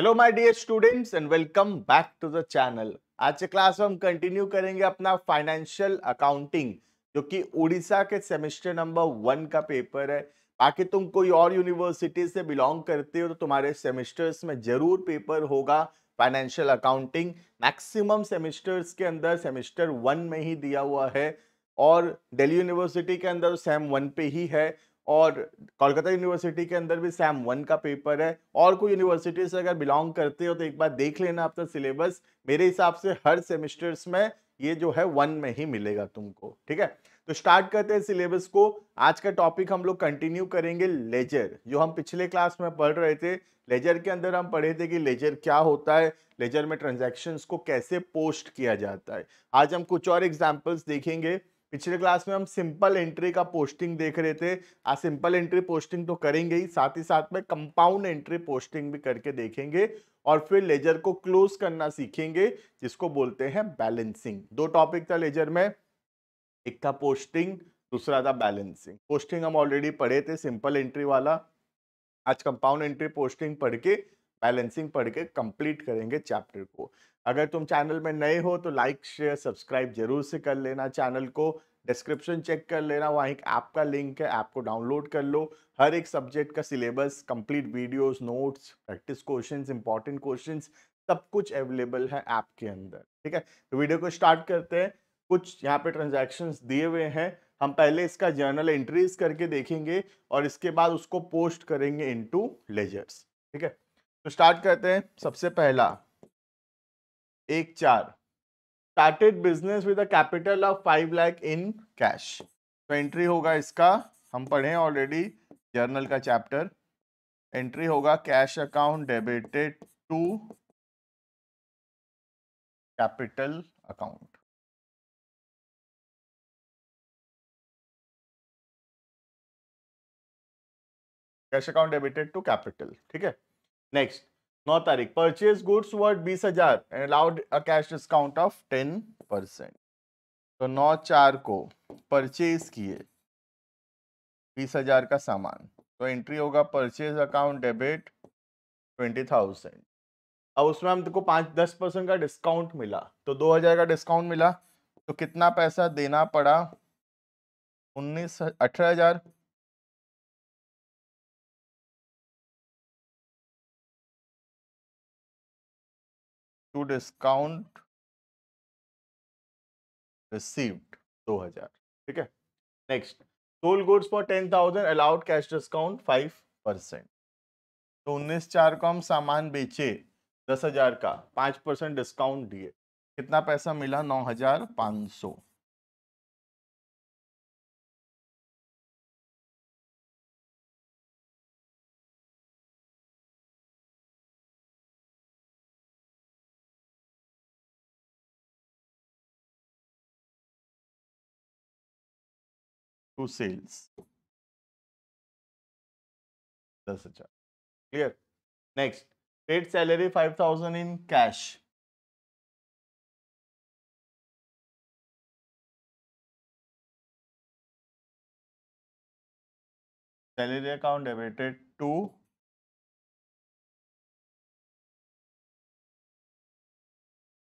Hello my dear students and welcome back to the channel आज के class में हम कंटिन्यू करेंगे अपना फाइनेंशियल अकाउंटिंग जो कि उड़ीसा के सेमेस्टर नंबर वन का पेपर है बाकी तुम कोई और यूनिवर्सिटी से बिलोंग करते हो तो तुम्हारे सेमेस्टर्स में जरूर पेपर होगा फाइनेंशियल अकाउंटिंग मैक्सिमम सेमेस्टर्स के अंदर सेमेस्टर वन में ही दिया हुआ है और दिल्ली यूनिवर्सिटी के अंदर सेम वन पे ही है और कोलकाता यूनिवर्सिटी के अंदर भी सैम वन का पेपर है और कोई यूनिवर्सिटी से अगर बिलोंग करते हो तो एक बार देख लेना आपका सिलेबस मेरे हिसाब से हर सेमिस्टर्स में ये जो है वन में ही मिलेगा तुमको ठीक है तो स्टार्ट करते हैं सिलेबस को आज का टॉपिक हम लोग कंटिन्यू करेंगे लेजर जो हम पिछले क्लास में पढ़ रहे थे लेजर के अंदर हम पढ़े थे कि लेजर क्या होता है लेजर में ट्रांजैक्शंस को कैसे पोस्ट किया जाता है आज हम कुछ और एग्जांपल्स देखेंगे पिछले क्लास में हम सिंपल एंट्री का पोस्टिंग देख रहे थे आज सिंपल एंट्री पोस्टिंग तो करेंगे ही साथ ही साथ में कंपाउंड एंट्री पोस्टिंग भी करके देखेंगे और फिर लेजर को क्लोज करना सीखेंगे जिसको बोलते हैं बैलेंसिंग दो टॉपिक था लेजर में एक था पोस्टिंग दूसरा था बैलेंसिंग पोस्टिंग हम ऑलरेडी पढ़े थे सिंपल एंट्री वाला आज कंपाउंड एंट्री पोस्टिंग पढ़ के बैलेंसिंग पढ़ के कंप्लीट करेंगे चैप्टर को अगर तुम चैनल में नए हो तो लाइक शेयर सब्सक्राइब जरूर से कर लेना चैनल को डिस्क्रिप्शन चेक कर लेना वहाँ एक ऐप का लिंक है ऐप को डाउनलोड कर लो हर एक सब्जेक्ट का syllabus complete videos notes practice questions important questions सब कुछ अवेलेबल है ऐप के अंदर ठीक है तो वीडियो को स्टार्ट करते हैं कुछ यहाँ पे ट्रांजेक्शन दिए हुए हैं हम पहले इसका जर्नल एंट्रीज करके देखेंगे और इसके बाद उसको पोस्ट करेंगे इन लेजर्स ठीक है तो स्टार्ट करते हैं सबसे पहला एक चार started business with a capital of five lakh in cash तो एंट्री होगा इसका हम पढ़े ऑलरेडी जर्नल का चैप्टर एंट्री होगा cash account debited to capital account cash account debited to capital ठीक है नेक्स्ट नौ तारीख परचेज गुड्स वर्थ बीस हजार and allowed a cash discount of ten percent तो नौ चार को परचेज किए बीस हजार का सामान तो एंट्री होगा purchase account debit twenty thousand अब उसमें हमको पाँच दस परसेंट का डिस्काउंट मिला तो दो हजार का डिस्काउंट मिला तो कितना पैसा देना पड़ा उन्नीस अठारह हजार टू डिस्काउंट रिसीव्ड 2000 ठीक है next sold goods for 10000 allowed cash discount 5 percent तो उन्नीस चार को हम सामान बेचे दस हजार का पाँच परसेंट डिस्काउंट दिए कितना पैसा मिला नौ हजार पाँच सौ to sales. That's the chart. Clear? Next, paid salary 5000 in cash. Salary account debited to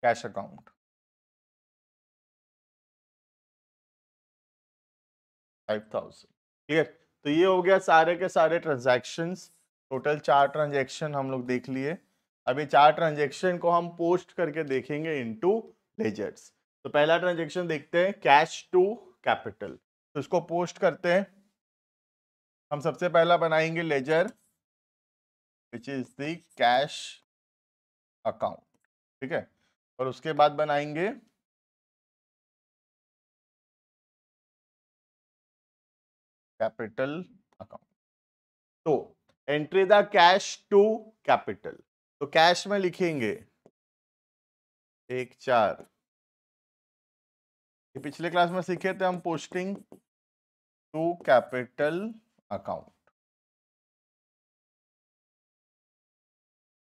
cash account. ठीक है तो ये हो गया सारे के सारे ट्रांजेक्शन टोटल चार ट्रांजेक्शन हम लोग देख लिए अभी चार ट्रांजेक्शन को हम पोस्ट करके देखेंगे इनटू लेजर्स तो पहला ट्रांजेक्शन देखते हैं कैश टू कैपिटल तो इसको पोस्ट करते हैं हम सबसे पहला बनाएंगे ledger which is the cash account ठीक है और उसके बाद बनाएंगे कैपिटल अकाउंट तो entry the cash to capital तो कैश में लिखेंगे एक चार पिछले क्लास में सीखे थे हम posting to capital account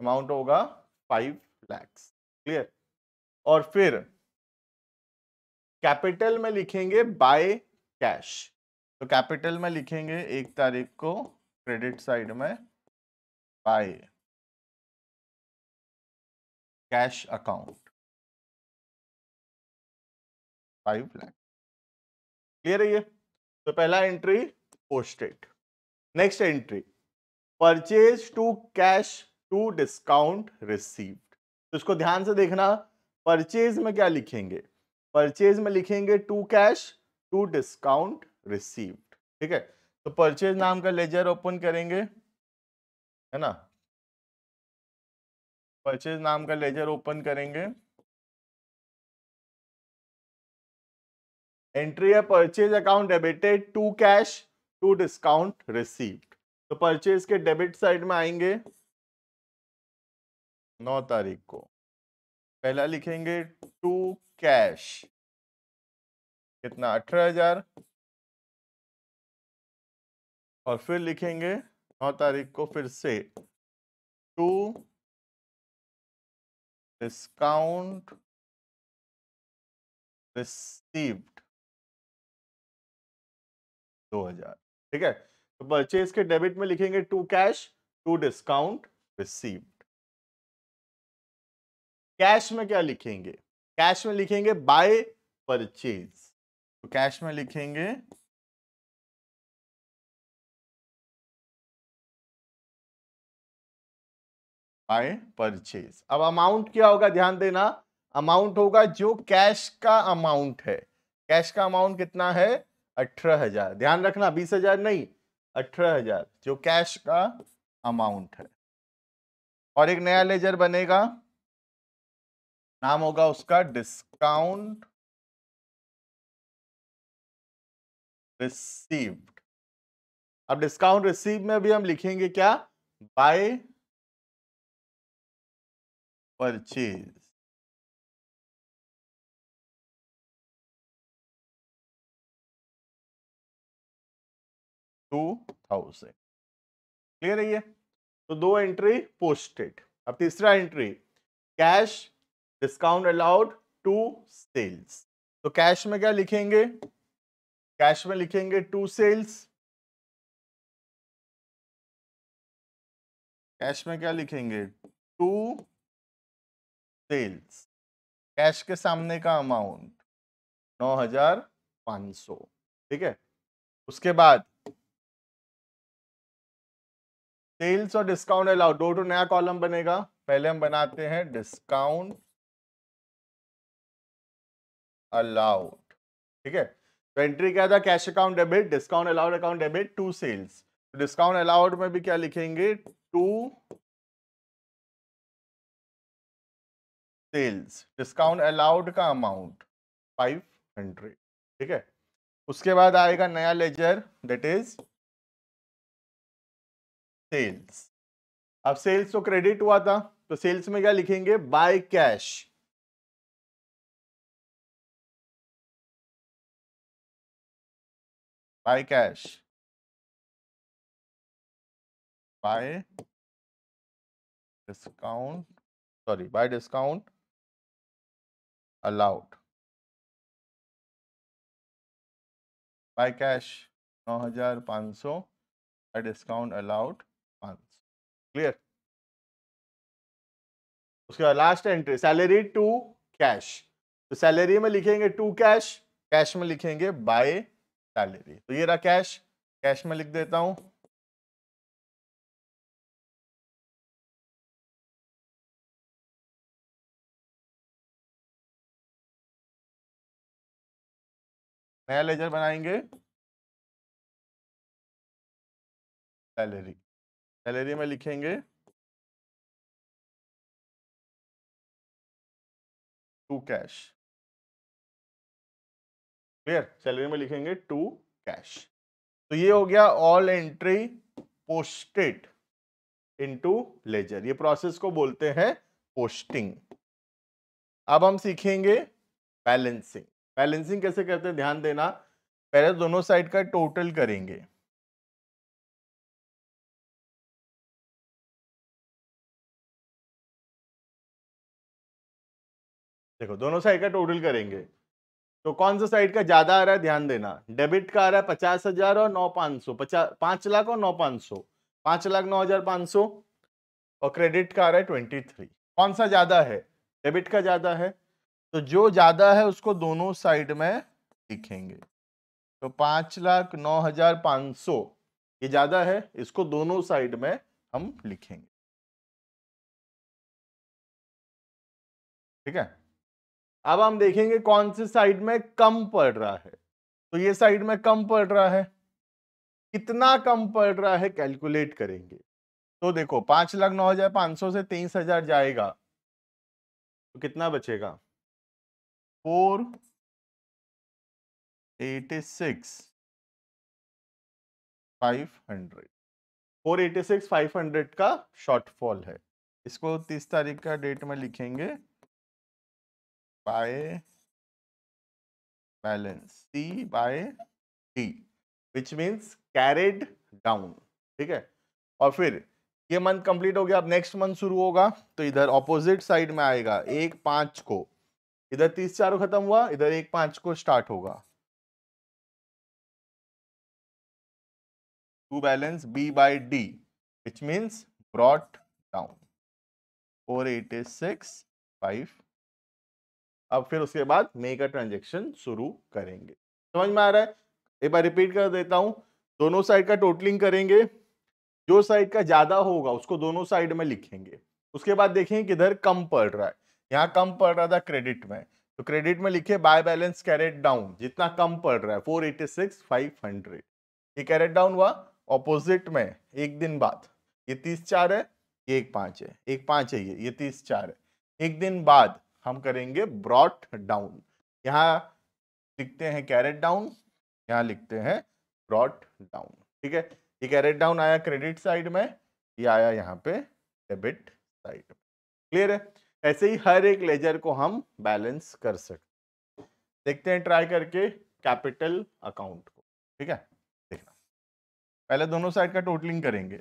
amount होगा फाइव लैक्स क्लियर और फिर कैपिटल में लिखेंगे बाय कैश तो कैपिटल में लिखेंगे एक तारीख को क्रेडिट साइड में by cash account five lakh clear है ये तो पहला entry posted next entry purchase to cash to discount received तो इसको ध्यान से देखना परचेज में क्या लिखेंगे परचेज में लिखेंगे to cash to discount received ठीक है तो परचेज नाम का लेजर ओपन करेंगे है ना परचेज नाम का लेजर ओपन करेंगे एंट्री है purchase account debited to cash to discount received तो परचेज के डेबिट साइड में आएंगे नौ तारीख को पहला लिखेंगे टू कैश कितना अठारह हजार और फिर लिखेंगे नौ तारीख को फिर से टू डिस्काउंट रिसीव्ड 2000 ठीक है तो परचेज के डेबिट में लिखेंगे to cash to discount received cash में क्या लिखेंगे कैश में लिखेंगे बाय परचेज तो कैश में लिखेंगे आई परचेज अब अमाउंट क्या होगा ध्यान देना अमाउंट होगा जो कैश का अमाउंट है कैश का अमाउंट कितना है अठारह हजार ध्यान रखना बीस हजार नहीं अठारह हजार जो कैश का अमाउंट है और एक नया लेजर बनेगा नाम होगा उसका डिस्काउंट रिसीव्ड अब डिस्काउंट रिसीव में भी हम लिखेंगे क्या by purchase two thousand clear है ये तो दो एंट्री पोस्टेड अब तीसरा entry cash discount allowed to sales तो कैश में क्या लिखेंगे कैश में लिखेंगे टू सेल्स कैश में क्या लिखेंगे टू सेल्स कैश के सामने का अमाउंट नौ हजार पाँच सौ ठीक है उसके बाद सेल्स और डिस्काउंट अलाउ दो टू नया कॉलम बनेगा पहले हम बनाते हैं डिस्काउंट अलाउड ठीक है तो एंट्री क्या था cash account debit discount allowed account debit to sales discount allowed में भी क्या लिखेंगे टू सेल्स डिस्काउंट अलाउड का अमाउंट फाइव हंड्रेड ठीक है उसके बाद आएगा नया लेजर दट इज सेल्स अब सेल्स तो क्रेडिट हुआ था तो सेल्स में क्या लिखेंगे by cash by cash by discount sorry by discount allowed by cash 9500 a discount allowed 500 clear उसके बाद last entry salary to cash तो सैलरी में लिखेंगे टू कैश कैश में लिखेंगे बाय सैलरी तो ये रहा कैश कैश में लिख देता हूं नया लेजर बनाएंगे सैलरी सैलरी में लिखेंगे टू कैश क्लियर सैलरी में लिखेंगे टू कैश तो ये हो गया all entry posted into ledger ये प्रोसेस को बोलते हैं पोस्टिंग अब हम सीखेंगे बैलेंसिंग बैलेंसिंग कैसे करते हैं ध्यान देना पहले दोनों साइड का टोटल करेंगे देखो दोनों साइड का टोटल करेंगे तो कौन सा साइड का ज्यादा आ रहा है ध्यान देना डेबिट का आ रहा है पचास हजार और नौ पांच सौ पचास पांच लाख और नौ पांच सौ पांच लाख नौ हजार पांच सौ और क्रेडिट का आ रहा है ट्वेंटी थ्री कौन सा ज्यादा है डेबिट का ज्यादा है तो जो ज़्यादा है उसको दोनों साइड में लिखेंगे तो पांच लाख नौ हज़ार पांच सौ ये ज़्यादा है इसको दोनों साइड में हम लिखेंगे ठीक है अब हम देखेंगे कौन से साइड में कम पड़ रहा है तो ये साइड में कम पड़ रहा है कितना कम पड़ रहा है कैलकुलेट करेंगे तो देखो पांच लाख नौ हज़ार पांच सौ से तेईस हज़ार जाएगा तो कितना बचेगा four eighty six five hundred four eighty six five hundred का शॉर्टफॉल है इसको तीस तारीख का डेट में लिखेंगे by balance c by d which means carried down ठीक है और फिर ये मंथ कंप्लीट हो गया अब नेक्स्ट मंथ शुरू होगा तो इधर ऑपोजिट साइड में आएगा एक पांच को इधर तीस चारों खत्म हुआ इधर एक पांच को स्टार्ट होगा to balance b by d which means brought down four eight is six five अब फिर उसके बाद का ट्रांजेक्शन शुरू करेंगे समझ में आ रहा है एक बार रिपीट कर देता हूं दोनों साइड का टोटलिंग करेंगे जो साइड का ज्यादा होगा उसको दोनों साइड में लिखेंगे उसके बाद देखें किधर कम पड़ रहा है यहाँ कम पड़ रहा था क्रेडिट में तो क्रेडिट में लिखे बाय बैलेंस कैरेट डाउन जितना कम पड़ रहा है four eighty six five hundred ये कैरेट डाउन हुआ ऑपोजिट में एक दिन बाद ये तीस चार है ये एक पाँच है एक पाँच है ये ये तीस चार है एक दिन बाद हम करेंगे ब्रॉट डाउन यहाँ लिखते हैं कैरेट डाउन यहाँ लिखते हैं ब्रॉट डाउन ठीक है ये कैरेट डाउन आया क्रेडिट साइड में ये आया यहाँ पे डेबिट साइड में क्लियर है ऐसे ही हर एक लेजर को हम बैलेंस कर सकते देखते हैं ट्राई करके कैपिटल अकाउंट को ठीक है देखना पहले दोनों साइड का टोटलिंग करेंगे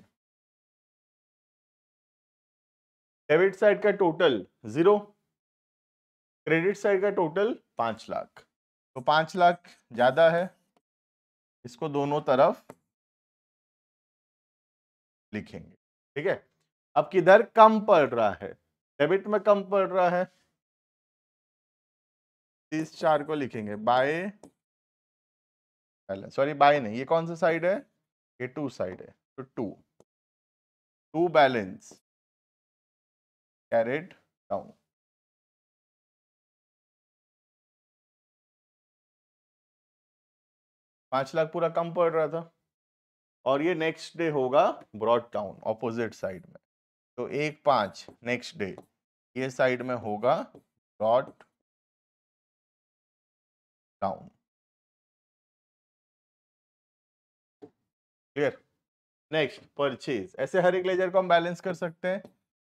डेबिट साइड का टोटल जीरो क्रेडिट साइड का टोटल पांच लाख तो पांच लाख ज्यादा है इसको दोनों तरफ लिखेंगे ठीक है अब किधर कम पड़ रहा है डेबिट में कम पड़ रहा है तीस चार को लिखेंगे बाय सॉरी बाय नहीं ये कौन सा साइड है ये टू साइड है तो to to balance carried down पांच लाख पूरा कम पड़ रहा था और ये नेक्स्ट डे होगा ब्रॉड टाउन ऑपोजिट साइड में तो एक पांच नेक्स्ट डे ये साइड में होगा डॉट डाउन क्लियर नेक्स्ट परचेज ऐसे हर एक लेजर को हम बैलेंस कर सकते हैं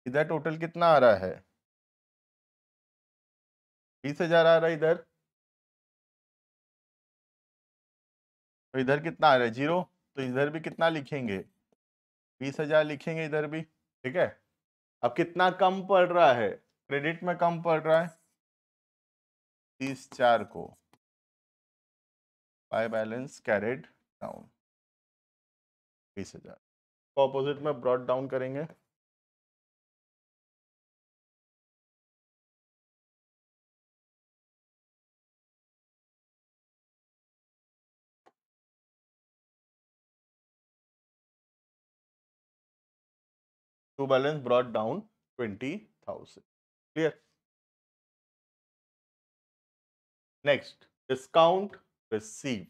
इधर टोटल कितना आ रहा है बीस हजार आ रहा है इधर तो इधर कितना आ रहा है जीरो तो इधर भी कितना लिखेंगे बीस हजार लिखेंगे इधर भी ठीक है अब कितना कम पड़ रहा है क्रेडिट में कम पड़ रहा है तीस चार को बाय बैलेंस कैरेड डाउन बीस हजार अपोजिट में ब्रॉड डाउन करेंगे to balance brought down twenty thousand clear next discount receive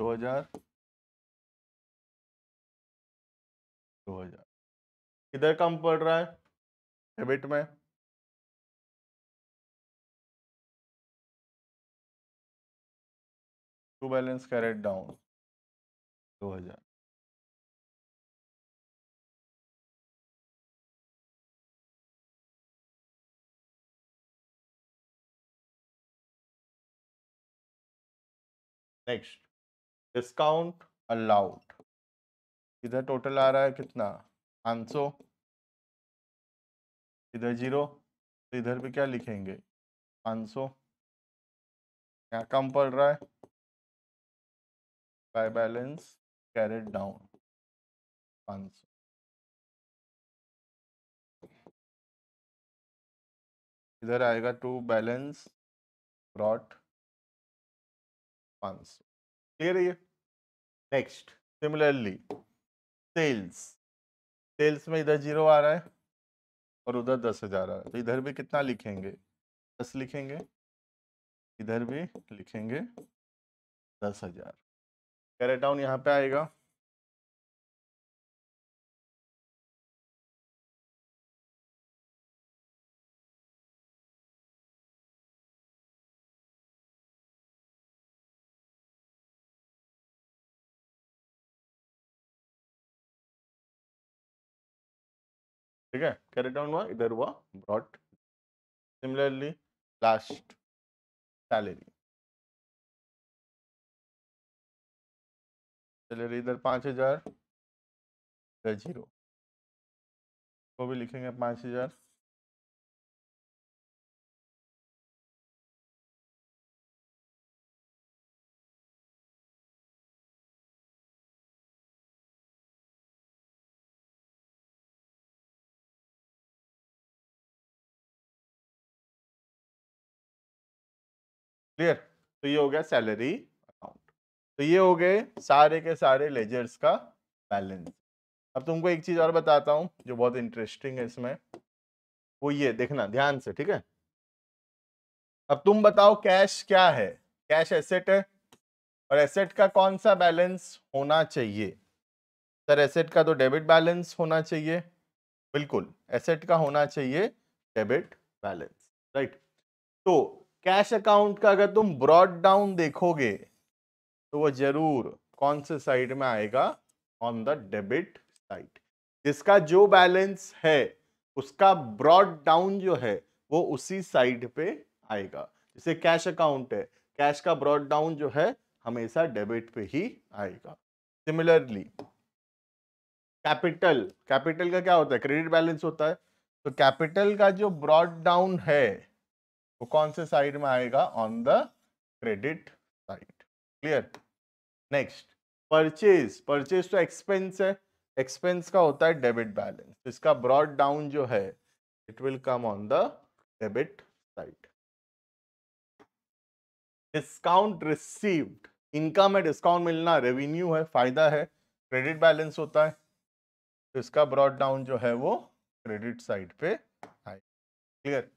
दो हजार दो हजार किधर कम पड़ रहा है डेबिट में टू बैलेंस कैरेट डाउन दो हज़ार नेक्स्ट डिस्काउंट अलाउड इधर टोटल आ रहा है कितना पाँच सौ इधर जीरो तो इधर भी क्या लिखेंगे पाँच सौ क्या कम पड़ रहा है by balance carried down console. इधर आएगा टू बैलेंस ब्रॉट पांच सौ क्लियर है ये नेक्स्ट सिमिलरली सेल्स सेल्स में इधर जीरो आ रहा है और उधर दस हजार आ रहा है तो इधर भी कितना लिखेंगे दस लिखेंगे इधर भी लिखेंगे दस हजार कैरेट डाउन यहाँ पे आएगा ठीक है कैरी डाउन हुआ इधर हुआ brought similarly last salary salary इधर पाँच हजार इधर जीरो को भी लिखेंगे पाँच हजार क्लियर तो ये हो गया सैलरी तो ये हो गए सारे के सारे लेजर्स का बैलेंस अब तुमको एक चीज़ और बताता हूँ जो बहुत इंटरेस्टिंग है इसमें वो ये देखना ध्यान से ठीक है अब तुम बताओ कैश क्या है कैश एसेट है और एसेट का कौन सा बैलेंस होना चाहिए सर एसेट का तो डेबिट बैलेंस होना चाहिए बिल्कुल एसेट का होना चाहिए डेबिट बैलेंस राइट तो कैश अकाउंट का अगर तुम ब्रॉड डाउन देखोगे तो वो जरूर कौन से साइड में आएगा ऑन द डेबिट साइड जिसका जो बैलेंस है उसका ब्रॉड डाउन जो है वो उसी साइड पे आएगा जैसे कैश अकाउंट है कैश का ब्रॉड डाउन जो है हमेशा डेबिट पे ही आएगा सिमिलरली कैपिटल कैपिटल का क्या होता है क्रेडिट बैलेंस होता है तो कैपिटल का जो ब्रॉड डाउन है वो कौन से साइड में आएगा on the credit side clear next purchase purchase तो एक्सपेंस है एक्सपेंस का होता है डेबिट बैलेंस तो इसका ब्रॉड डाउन जो है it will come on the debit side discount received income है डिस्काउंट मिलना रेवेन्यू है फायदा है क्रेडिट बैलेंस होता है तो इसका ब्रॉड डाउन जो है वो क्रेडिट साइड पे आए क्लियर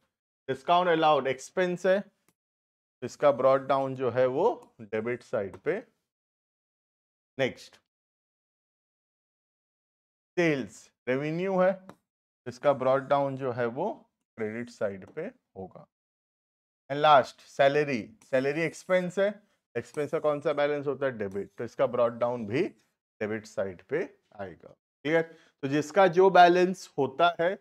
डिस्काउंट अलाउड एक्सपेंस है इसका ब्रॉड डाउन जो है वो डेबिट साइड पे नेक्स्ट सेल्स रेवेन्यू है इसका ब्रॉड डाउन जो है वो क्रेडिट साइड पे होगा and last salary salary expense है एक्सपेंस का कौन सा बैलेंस होता है डेबिट तो इसका ब्रॉड डाउन भी डेबिट साइड पे आएगा ठीक है तो जिसका जो बैलेंस होता है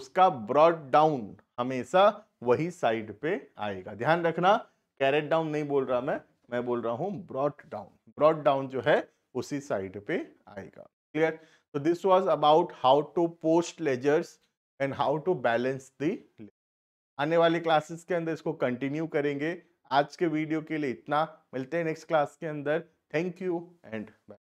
उसका ब्रॉड डाउन हमेशा वही साइड पे आएगा ध्यान रखना कैरेट डाउन नहीं बोल रहा मैं मैं बोल रहा हूँ ब्रॉड डाउन ब्रॉड डाउन जो है उसी साइड पे आएगा क्लियर तो this was about how to post ledgers and how to balance the आने वाले क्लासेस के अंदर इसको कंटिन्यू करेंगे आज के वीडियो के लिए इतना मिलते हैं नेक्स्ट क्लास के अंदर थैंक यू एंड बाय